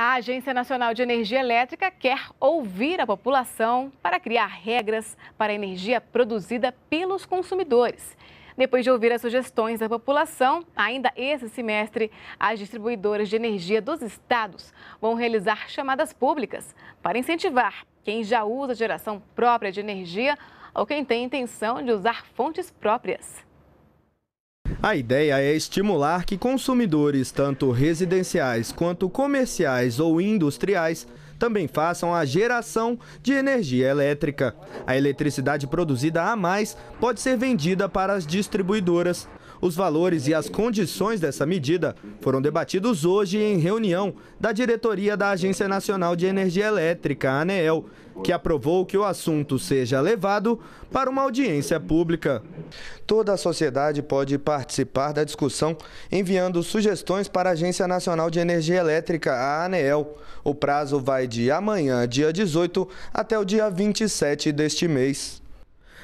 A Agência Nacional de Energia Elétrica quer ouvir a população para criar regras para a energia produzida pelos consumidores. Depois de ouvir as sugestões da população, ainda esse semestre, as distribuidoras de energia dos estados vão realizar chamadas públicas para incentivar quem já usa geração própria de energia ou quem tem intenção de usar fontes próprias. A ideia é estimular que consumidores, tanto residenciais quanto comerciais ou industriais, também façam a geração de energia elétrica. A eletricidade produzida a mais pode ser vendida para as distribuidoras. Os valores e as condições dessa medida foram debatidos hoje em reunião da diretoria da Agência Nacional de Energia Elétrica, ANEEL, que aprovou que o assunto seja levado para uma audiência pública. Toda a sociedade pode participar da discussão enviando sugestões para a Agência Nacional de Energia Elétrica, a ANEEL. O prazo vai de amanhã, dia 18, até o dia 27 deste mês.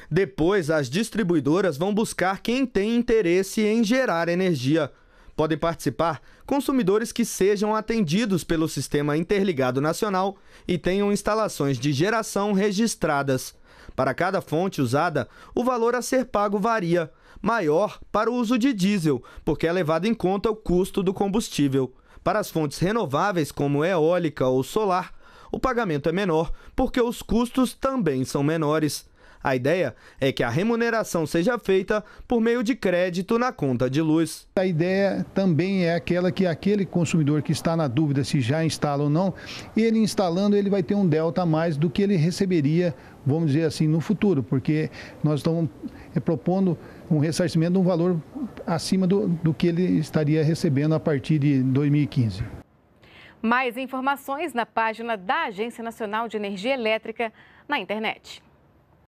Depois, as distribuidoras vão buscar quem tem interesse em gerar energia. Podem participar consumidores que sejam atendidos pelo Sistema Interligado Nacional e tenham instalações de geração registradas. Para cada fonte usada, o valor a ser pago varia, maior para o uso de diesel, porque é levado em conta o custo do combustível. Para as fontes renováveis, como eólica ou solar, o pagamento é menor, porque os custos também são menores. A ideia é que a remuneração seja feita por meio de crédito na conta de luz. A ideia também é aquela que aquele consumidor que está na dúvida se já instala ou não, ele instalando ele vai ter um delta a mais do que ele receberia, vamos dizer assim, no futuro, porque nós estamos eh, propondo um ressarcimento de um valor acima do, do que ele estaria recebendo a partir de 2015. Mais informações na página da Agência Nacional de Energia Elétrica na internet.